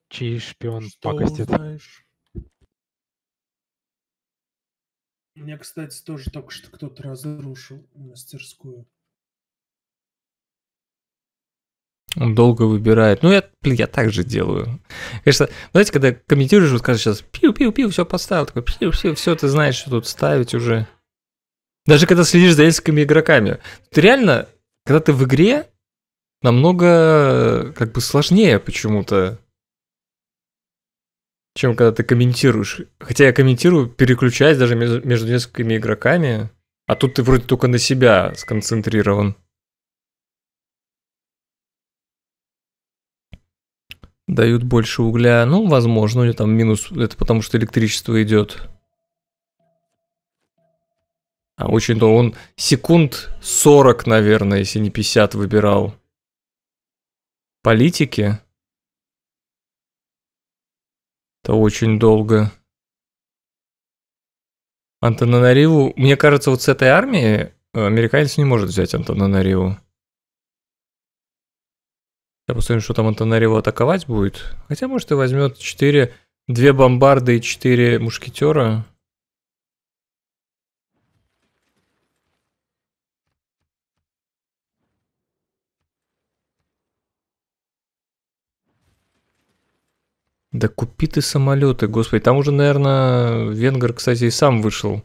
Чей шпион Что пакостит? Узнаешь? Меня, кстати, тоже только что кто-то разрушил мастерскую. Он долго выбирает. Ну, я, блин, я так же делаю. Конечно, знаете, когда комментируешь, вот скажешь сейчас пиу-пиу-пиу, все поставил, такой пиу-пиу, все, ты знаешь, что тут ставить уже. Даже когда следишь за несколькими игроками. Ты реально, когда ты в игре, намного как бы сложнее почему-то, чем когда ты комментируешь. Хотя я комментирую, переключаясь даже между несколькими игроками, а тут ты вроде только на себя сконцентрирован. дают больше угля. Ну, возможно, у нее там минус, это потому что электричество идет. А очень долго. Он секунд 40, наверное, если не 50 выбирал. Политики? Это очень долго. Антонанариву, мне кажется, вот с этой армии э, американец не может взять Антонанариву. Риву. Я посмотрим, что там Антонарева атаковать будет. Хотя, может, и возьмет 4, 2 бомбарды и 4 мушкетера. Да купи ты самолеты, господи. Там уже, наверное, Венгер, кстати, и сам вышел.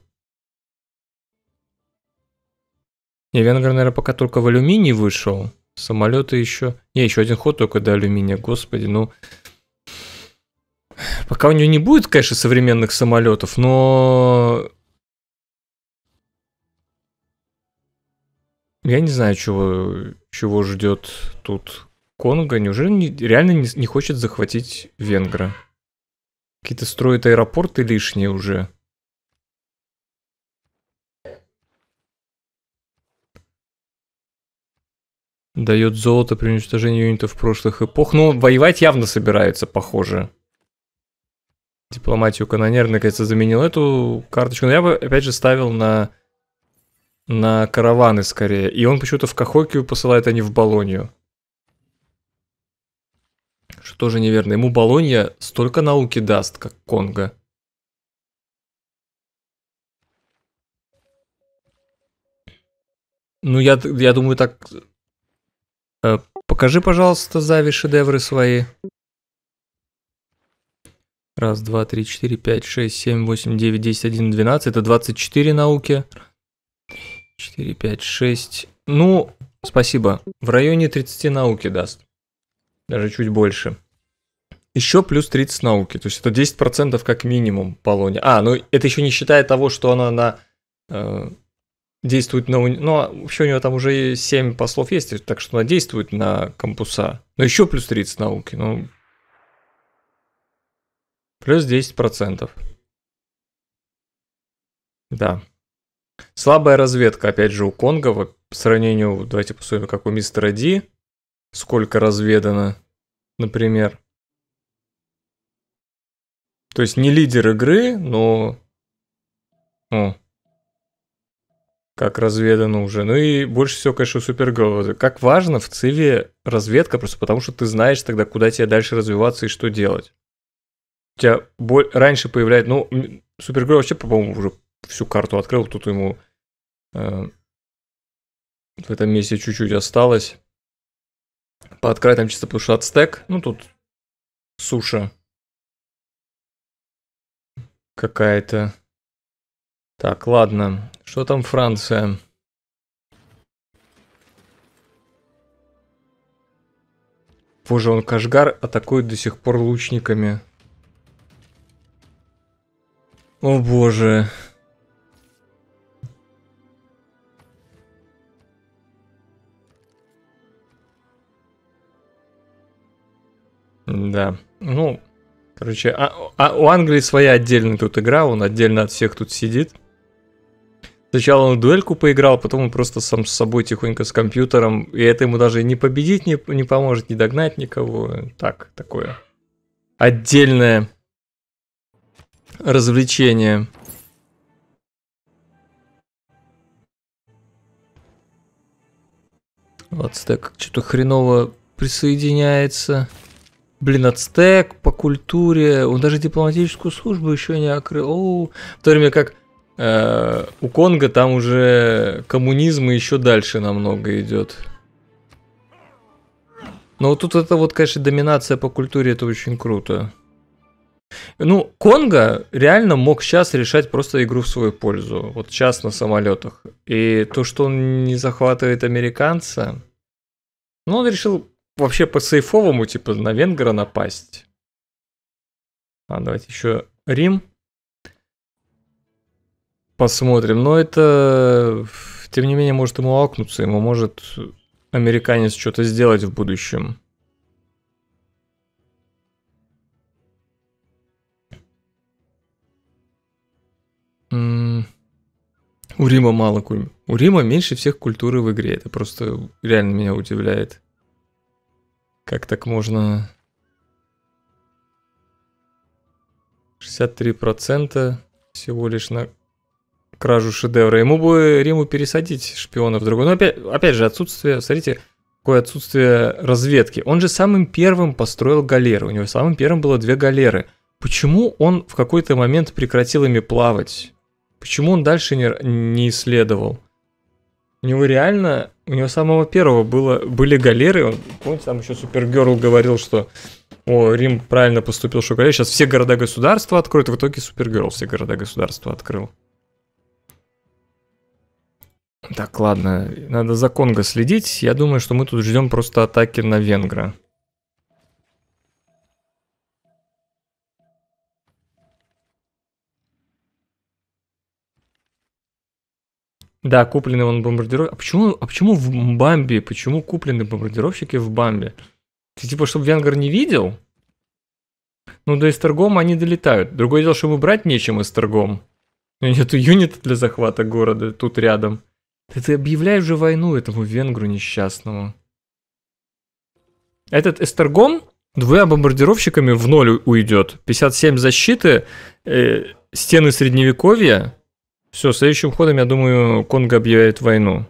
Не, Венгер, наверное, пока только в алюминий вышел. Самолеты еще... Не, еще один ход только до алюминия, господи, ну... Пока у нее не будет, конечно, современных самолетов, но... Я не знаю, чего, чего ждет тут Конго. Неужели не, реально не, не хочет захватить Венгра? Какие-то строят аэропорты лишние уже. Дает золото при уничтожении юнитов прошлых эпох. Ну, воевать явно собирается, похоже. Дипломатию канонер, наконец-то, заменил эту карточку. Но я бы, опять же, ставил на, на караваны скорее. И он почему-то в Кахокию посылает, а не в Болонию. Что тоже неверно. Ему Болонья столько науки даст, как Конго. Ну, я, я думаю, так Э, покажи, пожалуйста, Зави шедевры свои. Раз, два, три, четыре, пять, шесть, семь, восемь, девять, десять, один, двенадцать. Это двадцать четыре науки. Четыре, пять, шесть. Ну, спасибо. В районе 30 науки даст. Даже чуть больше. Еще плюс 30 науки. То есть это 10% как минимум по лоне. А, ну это еще не считая того, что она на э, действует на... Ну, а вообще у него там уже 7 послов есть, так что она действует на компуса. Но еще плюс 30 науки, ну... Плюс 10%. Да. Слабая разведка, опять же, у Конга По сравнению, давайте посмотрим, как у мистера Ди. Сколько разведано, например. То есть не лидер игры, но... О, как разведано уже. Ну и больше всего, конечно, Супергерл. Как важно в Циве разведка, просто потому что ты знаешь тогда, куда тебе дальше развиваться и что делать. У тебя боль... раньше появляется... Ну, Супергерл вообще, по-моему, уже всю карту открыл. Тут ему э, в этом месте чуть-чуть осталось. Пооткрывать там чисто потому что отстек. Ну, тут суша какая-то. Так, ладно. Что там Франция? Позже он Кашгар атакует до сих пор лучниками. О боже. Да. Ну, короче, а, а у Англии своя отдельная тут игра, он отдельно от всех тут сидит. Сначала он дуэльку поиграл, потом он просто сам с собой тихонько с компьютером, и это ему даже не победить не, не поможет, не догнать никого. Так, такое отдельное развлечение. Ацтек что-то хреново присоединяется. Блин, Ацтек по культуре, он даже дипломатическую службу еще не окрыл. О, в то время как Э, у Конго там уже коммунизм и еще дальше намного идет. Но вот тут это вот, конечно, доминация по культуре, это очень круто. Ну, Конго реально мог сейчас решать просто игру в свою пользу. Вот сейчас на самолетах. И то, что он не захватывает американца, ну, он решил вообще по-сейфовому, типа, на венгра напасть. А, давайте еще Рим. Посмотрим. Но это, тем не менее, может ему окнуться, ему может американец что-то сделать в будущем. у Рима мало куль... У Рима меньше всех культуры в игре. Это просто реально меня удивляет. Как так можно... 63% всего лишь на кражу шедевра. Ему бы Риму пересадить шпиона в другой. Но опять, опять же, отсутствие, смотрите, какое отсутствие разведки. Он же самым первым построил галеры. У него самым первым было две галеры. Почему он в какой-то момент прекратил ими плавать? Почему он дальше не, не исследовал? У него реально, у него самого первого было, были галеры, он, помните, там еще Супергерл говорил, что о, Рим правильно поступил, что галеры, сейчас все города-государства откроют, в итоге Супергерл все города-государства открыл. Так, ладно, надо за Конго следить. Я думаю, что мы тут ждем просто атаки на Венгра. Да, куплены он бомбардировщики. А почему, а почему в Бамби? Почему куплены бомбардировщики в Бамби? Ты типа, чтобы Венгер не видел? Ну, до Эстергома они долетают. Другое дело, что ему брать нечем Эстергом. Нету юнита для захвата города тут рядом. Да ты объявляешь же войну этому венгру несчастному. Этот Эстергом двумя бомбардировщиками в ноль уйдет. 57 защиты, э, стены средневековья. Все, следующим ходом, я думаю, Конго объявляет войну.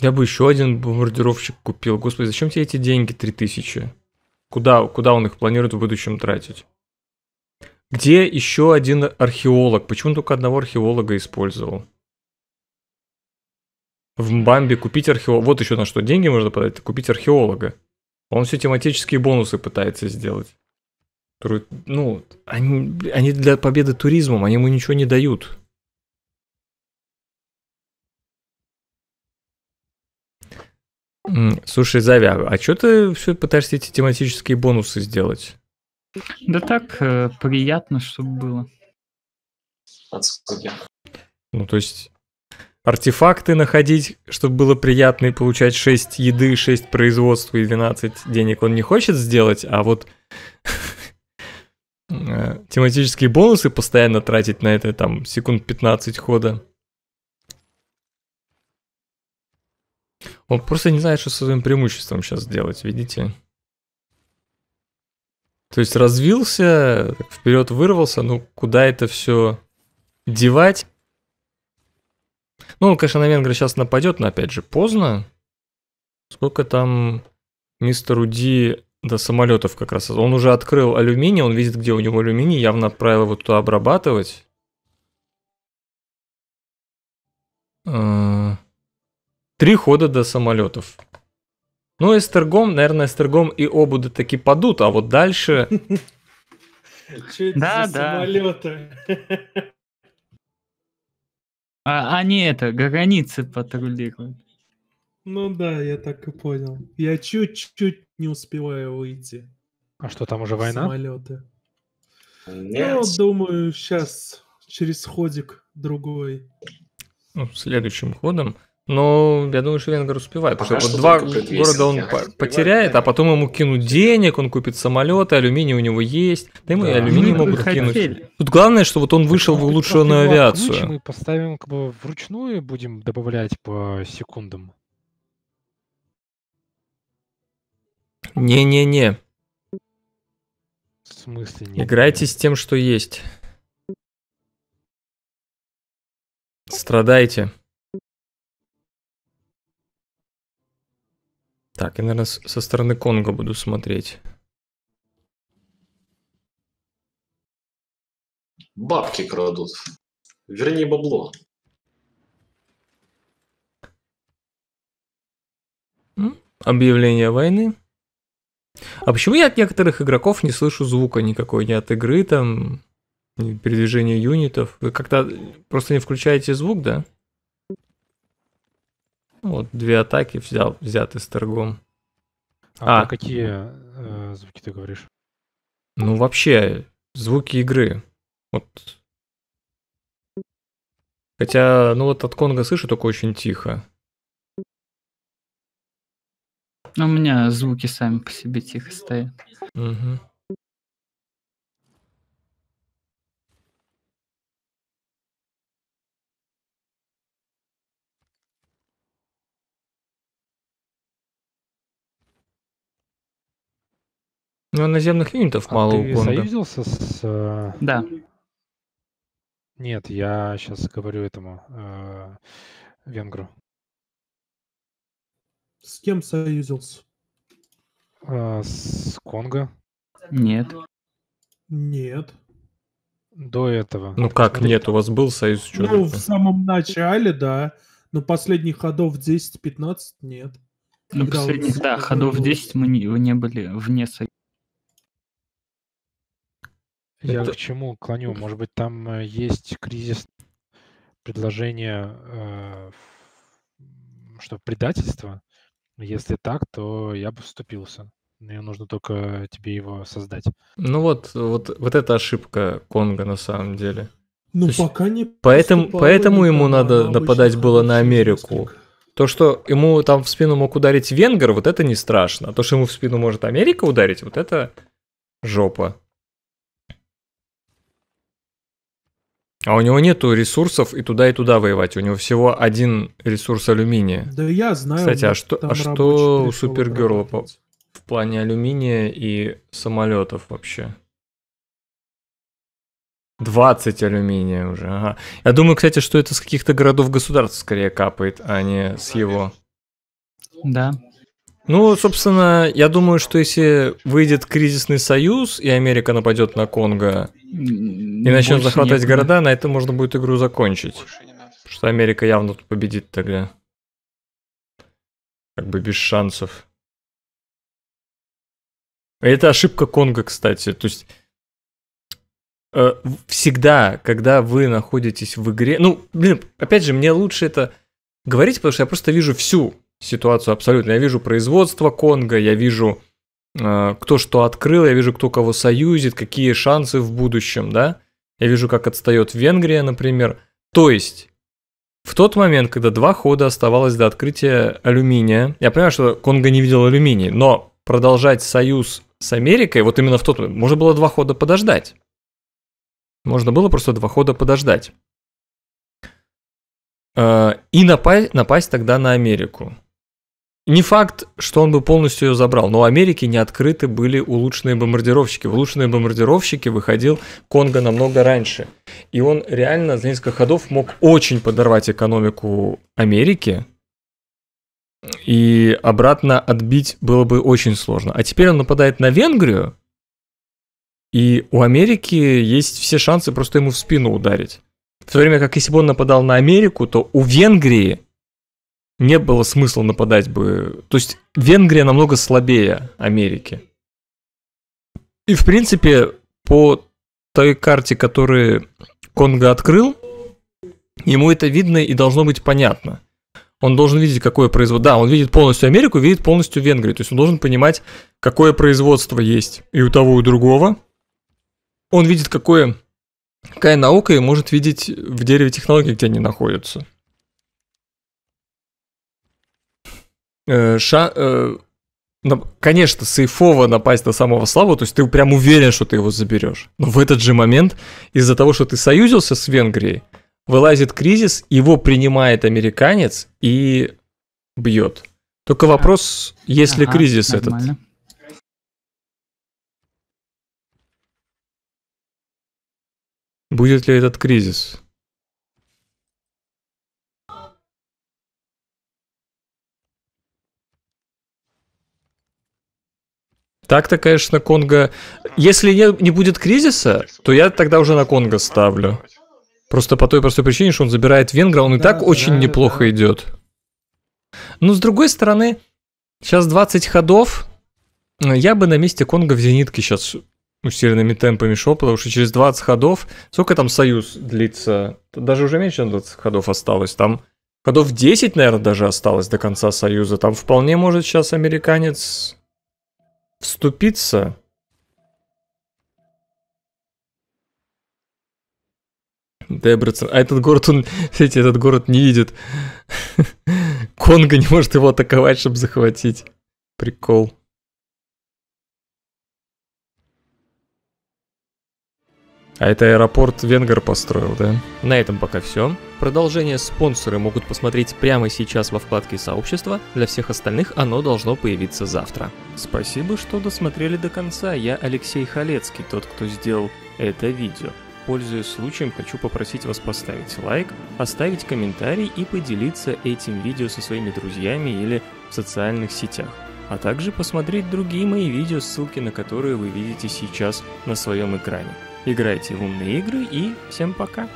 Я бы еще один бомбардировщик купил. Господи, зачем тебе эти деньги 3000? Куда, куда он их планирует в будущем тратить? Где еще один археолог? Почему только одного археолога использовал? В Мбамбе купить археолога. Вот еще на что деньги можно подать. Купить археолога. Он все тематические бонусы пытается сделать. Ну, они, они для победы туризмом, они ему ничего не дают. Слушай, Завя, а что ты все пытаешься эти тематические бонусы сделать? Да так, э, приятно, чтобы было. Ну, то есть артефакты находить, чтобы было приятно и получать 6 еды, 6 производства и 12 денег он не хочет сделать, а вот э, тематические бонусы постоянно тратить на это там секунд 15 хода. Он просто не знает, что со своим преимуществом сейчас делать, видите? То есть развился, вперед вырвался, ну куда это все девать? Ну, он, конечно, на венгры сейчас нападет, но опять же поздно. Сколько там мистеру Ди до самолетов как раз. Он уже открыл алюминий, он видит, где у него алюминий, явно отправил его туда обрабатывать. А, Три хода до самолетов. Ну, Эстергом, наверное, Эстергом и Обуда таки падут, а вот дальше... Что это да, за да. А, они это, границы патрулируют. Ну да, я так и понял. Я чуть-чуть не успеваю выйти. А что, там уже война? Самолеты. Ну, Нет. Ну, думаю, сейчас через ходик другой. Ну, следующим ходом но я думаю, что Венгер успевает. Пока потому что, что два города он успевает, потеряет, да. а потом ему кинут денег, он купит самолеты, алюминий у него есть. Да ему да. и алюминий ну, могут кинуть. Хотели. Тут главное, что вот он вышел так, в улучшенную авиацию. Мы поставим как бы вручную будем добавлять по секундам. Не-не-не. В смысле не? Играйте с тем, что есть. Страдайте. Так, я, наверное, со стороны Конго буду смотреть. Бабки крадут. вернее бабло. Объявление войны. А почему я от некоторых игроков не слышу звука никакой, ни от игры там, передвижения юнитов? Вы как-то просто не включаете звук, да? Вот две атаки взял, взяты с торгом. А, а какие э, звуки ты говоришь? Ну вообще, звуки игры. Вот. Хотя, ну вот от Конга слышу только очень тихо. Ну, у меня звуки сами по себе тихо стоят. Угу. Ну, наземных юнитов а мало ты у Гонга. союзился с... Э, да. Нет, я сейчас говорю этому э, венгру. С кем союзился? Э, с Конго. Нет. Нет. До этого. Ну как Смотри. нет, у вас был союз чудо? Ну, в самом начале, да. Но последних ходов 10-15 нет. Ну, последних, да, ходов 10 мы не, не были вне союза. Я Это... к чему клоню? Может быть, там э, есть кризис предложения, э, что предательство? Если так, то я бы вступился. Мне нужно только тебе его создать. Ну вот, вот, вот эта ошибка Конга на самом деле. Ну То пока есть, не. Поэтому, поэтому ему надо нападать было на Америку. То, что ему там в спину мог ударить Венгер, вот это не страшно. А то, что ему в спину может Америка ударить, вот это жопа. А у него нету ресурсов и туда, и туда воевать. У него всего один ресурс алюминия. Да я знаю. Кстати, а что, а что у Супергерла по, в плане алюминия и самолетов вообще? 20 алюминия уже, ага. Я думаю, кстати, что это с каких-то городов-государств скорее капает, а не с его. Да. Ну, собственно, я думаю, что если выйдет кризисный союз и Америка нападет на Конго, и начнем захватывать города, на этом можно будет игру закончить. Потому что Америка явно тут победит тогда. Как бы без шансов. Это ошибка Конга, кстати. То есть э, всегда, когда вы находитесь в игре... Ну, блин, опять же, мне лучше это говорить, потому что я просто вижу всю ситуацию абсолютно. Я вижу производство Конга, я вижу, э, кто что открыл, я вижу, кто кого союзит, какие шансы в будущем, да? Я вижу, как отстает Венгрия, например. То есть, в тот момент, когда два хода оставалось до открытия алюминия, я понимаю, что Конго не видел алюминий, но продолжать союз с Америкой, вот именно в тот момент, можно было два хода подождать. Можно было просто два хода подождать. Э, и напасть, напасть тогда на Америку. Не факт, что он бы полностью ее забрал, но у Америки не открыты были улучшенные бомбардировщики. В улучшенные бомбардировщики выходил Конго намного раньше. И он реально за несколько ходов мог очень подорвать экономику Америки, и обратно отбить было бы очень сложно. А теперь он нападает на Венгрию, и у Америки есть все шансы просто ему в спину ударить. В то время как если бы он нападал на Америку, то у Венгрии – не было смысла нападать бы. То есть Венгрия намного слабее Америки. И, в принципе, по той карте, которую Конго открыл, ему это видно и должно быть понятно. Он должен видеть, какое производство. Да, он видит полностью Америку, видит полностью Венгрию. То есть он должен понимать, какое производство есть и у того, и у другого. Он видит, какое, какая наука и может видеть в дереве технологии, где они находятся. Э, ша, э, конечно, сейфово напасть на самого Славу, то есть ты прям уверен, что ты его заберешь. Но в этот же момент, из-за того, что ты союзился с Венгрией, вылазит кризис, его принимает американец и бьет. Только вопрос, а, есть ага, кризис нормально. этот? Будет ли этот кризис? Так-то, конечно, Конго... Если не, не будет кризиса, то я тогда уже на Конго ставлю. Просто по той простой причине, что он забирает венгра, он и так очень неплохо идет. Но с другой стороны, сейчас 20 ходов, я бы на месте Конго в зенитке сейчас усиленными темпами шел, потому что через 20 ходов, сколько там союз длится? Даже уже меньше 20 ходов осталось. Там ходов 10, наверное, даже осталось до конца союза. Там вполне может сейчас американец вступиться Дебрецен. А этот город, он, кстати, этот город не видит. Конго не может его атаковать, чтобы захватить. Прикол. А это аэропорт Венгер построил, да? На этом пока все. Продолжение спонсоры могут посмотреть прямо сейчас во вкладке Сообщества. Для всех остальных оно должно появиться завтра. Спасибо, что досмотрели до конца. Я Алексей Халецкий, тот, кто сделал это видео. Пользуясь случаем, хочу попросить вас поставить лайк, оставить комментарий и поделиться этим видео со своими друзьями или в социальных сетях. А также посмотреть другие мои видео, ссылки на которые вы видите сейчас на своем экране играйте в умные игры и всем пока!